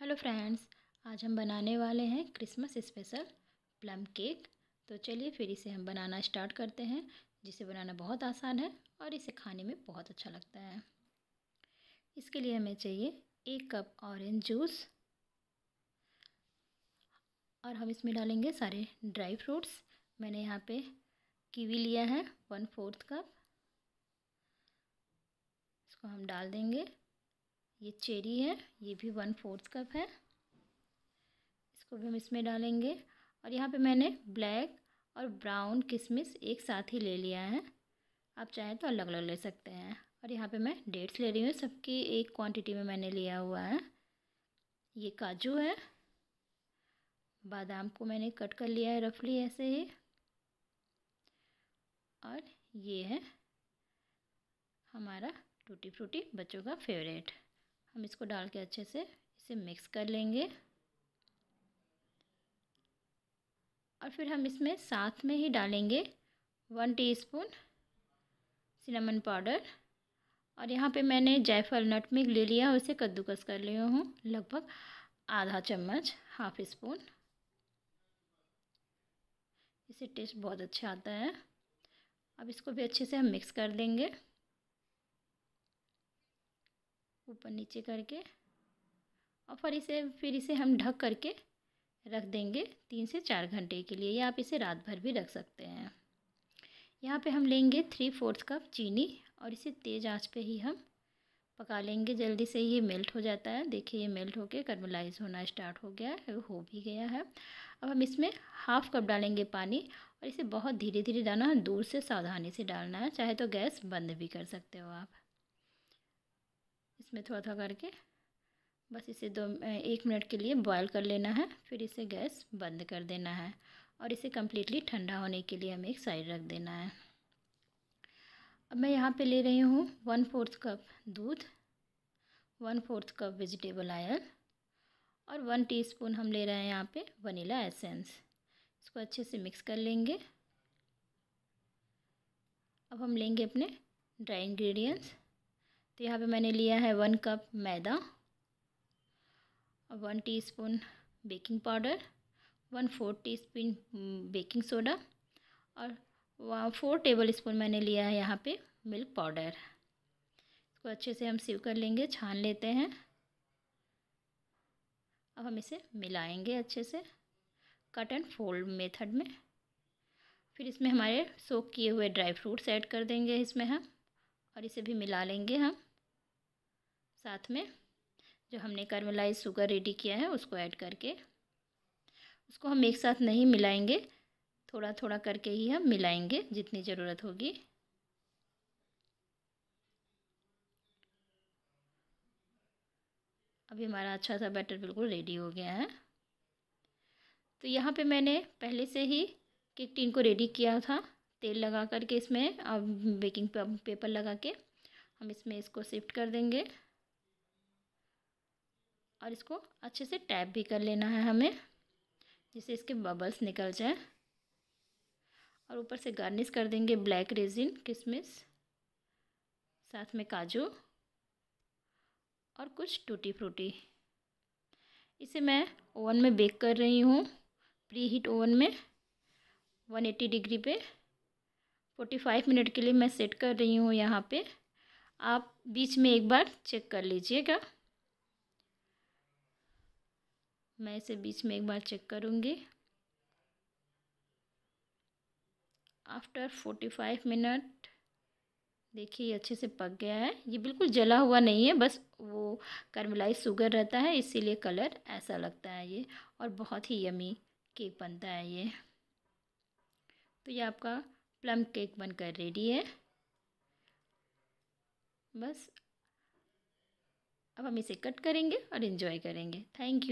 hello friends आज हम बनाने वाले हैं क्रिसमस स्पेशल प्लम केक तो चलिए फिर इसे हम बनाना स्टार्ट करते हैं जिसे बनाना बहुत आसान है और इसे खाने में बहुत अच्छा लगता है इसके लिए हमें चाहिए एक कप ऑरेंज जूस और हम इसमें डालेंगे सारे ड्राई फ्रूट्स मैंने यहाँ पे कीवी लिया है वन फोर्थ कप इसको हम डाल देंगे ये चेरी है ये भी वन फोर्थ कप है इसको भी हम इसमें डालेंगे और यहाँ पे मैंने ब्लैक और ब्राउन किशमिश एक साथ ही ले लिया है आप चाहें तो अलग अलग ले सकते हैं और यहाँ पे मैं डेट्स ले रही हूँ सबकी एक क्वांटिटी में मैंने लिया हुआ है ये काजू है बादाम को मैंने कट कर लिया है रफली ऐसे ही और ये है हमारा टूटी फ्रूटी बच्चों का फेवरेट हम इसको डाल के अच्छे से इसे मिक्स कर लेंगे और फिर हम इसमें साथ में ही डालेंगे वन टीस्पून सिनेमन पाउडर और यहाँ पे मैंने जायफल नटमिक ले लिया और इसे कद्दूकस कर लिया हूँ लगभग आधा चम्मच हाफ स्पून इसे टेस्ट बहुत अच्छा आता है अब इसको भी अच्छे से हम मिक्स कर देंगे ऊपर नीचे करके और फिर इसे फिर इसे हम ढक करके रख देंगे तीन से चार घंटे के लिए या आप इसे रात भर भी रख सकते हैं यहाँ पे हम लेंगे थ्री फोर्थ कप चीनी और इसे तेज़ आंच पे ही हम पका लेंगे जल्दी से ये मेल्ट हो जाता है देखिए ये मेल्ट होके कर्मलाइज होना स्टार्ट हो गया है हो भी गया है अब हम इसमें हाफ़ कप डालेंगे पानी और इसे बहुत धीरे धीरे डालना दूर से सावधानी से डालना है चाहे तो गैस बंद भी कर सकते हो आप इसमें थोड़ा थोड़ा करके बस इसे दो एक मिनट के लिए बॉयल कर लेना है फिर इसे गैस बंद कर देना है और इसे कम्प्लीटली ठंडा होने के लिए हमें एक साइड रख देना है अब मैं यहाँ पे ले रही हूँ वन फोर्थ कप दूध one fourth cup vegetable oil और वन टीस्पून हम ले रहे हैं यहाँ पे वनीला एसेंस इसको अच्छे से मिक्स कर लेंगे अब हम लेंगे अपने ड्राई इंग्रेडिएंट्स तो यहाँ पे मैंने लिया है वन कप मैदा one teaspoon baking powder one four teaspoon baking soda और फोर टेबल स्पून मैंने लिया है यहाँ पे मिल्क पाउडर इसको अच्छे से हम सीव कर लेंगे छान लेते हैं अब हम इसे मिलाएंगे अच्छे से कट एंड फोल्ड मेथड में फिर इसमें हमारे सोक किए हुए ड्राई फ्रूट्स ऐड कर देंगे इसमें हम और इसे भी मिला लेंगे हम साथ में जो हमने कार्मेलाइज शुगर रेडी किया है उसको ऐड करके उसको हम एक साथ नहीं मिलाएंगे थोड़ा थोड़ा करके ही हम मिलाएंगे जितनी ज़रूरत होगी अभी हमारा अच्छा सा बैटर बिल्कुल रेडी हो गया है तो यहाँ पे मैंने पहले से ही केक टीन को रेडी किया था तेल लगा करके इसमें बेकिंग पेपर लगा के हम इसमें इसको शिफ्ट कर देंगे और इसको अच्छे से टैप भी कर लेना है हमें जिससे इसके बबल्स निकल जाए और ऊपर से गार्निश कर देंगे ब्लैक रेजिन किशमिश साथ में काजू और कुछ टूटी फ्रूटी इसे मैं ओवन में बेक कर रही हूँ प्री हीट ओवन में 180 डिग्री पे 45 मिनट के लिए मैं सेट कर रही हूँ यहाँ पे आप बीच में एक बार चेक कर लीजिएगा मैं इसे बीच में एक बार चेक करूँगी आफ्टर फोर्टी फाइव मिनट देखिए अच्छे से पक गया है ये बिल्कुल जला हुआ नहीं है बस वो कर्मलाइज शुगर रहता है इसीलिए कलर ऐसा लगता है ये और बहुत ही यमी केक बनता है ये तो ये आपका प्लम केक बनकर रेडी है बस अब हम इसे कट करेंगे और इन्जॉय करेंगे थैंक यू